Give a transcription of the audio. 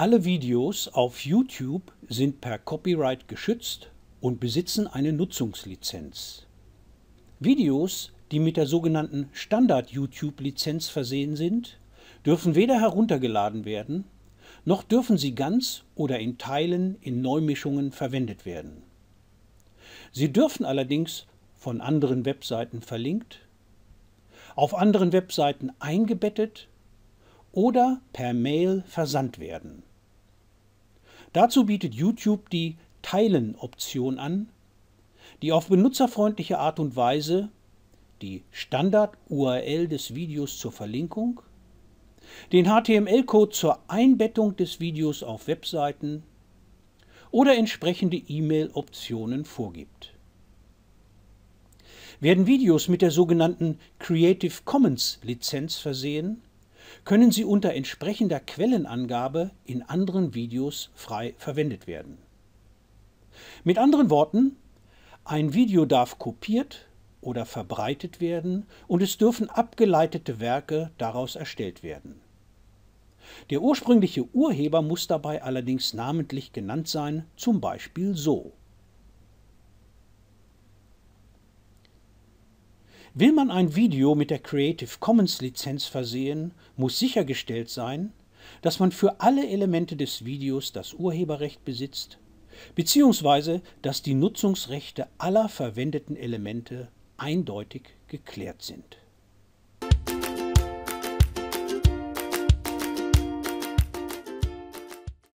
Alle Videos auf YouTube sind per Copyright geschützt und besitzen eine Nutzungslizenz. Videos, die mit der sogenannten Standard-YouTube-Lizenz versehen sind, dürfen weder heruntergeladen werden, noch dürfen sie ganz oder in Teilen in Neumischungen verwendet werden. Sie dürfen allerdings von anderen Webseiten verlinkt, auf anderen Webseiten eingebettet oder per Mail versandt werden. Dazu bietet YouTube die Teilen-Option an, die auf benutzerfreundliche Art und Weise die Standard-URL des Videos zur Verlinkung, den HTML-Code zur Einbettung des Videos auf Webseiten oder entsprechende E-Mail-Optionen vorgibt. Werden Videos mit der sogenannten Creative Commons Lizenz versehen, können sie unter entsprechender Quellenangabe in anderen Videos frei verwendet werden. Mit anderen Worten, ein Video darf kopiert oder verbreitet werden und es dürfen abgeleitete Werke daraus erstellt werden. Der ursprüngliche Urheber muss dabei allerdings namentlich genannt sein, zum Beispiel so. Will man ein Video mit der Creative Commons Lizenz versehen, muss sichergestellt sein, dass man für alle Elemente des Videos das Urheberrecht besitzt, beziehungsweise dass die Nutzungsrechte aller verwendeten Elemente eindeutig geklärt sind.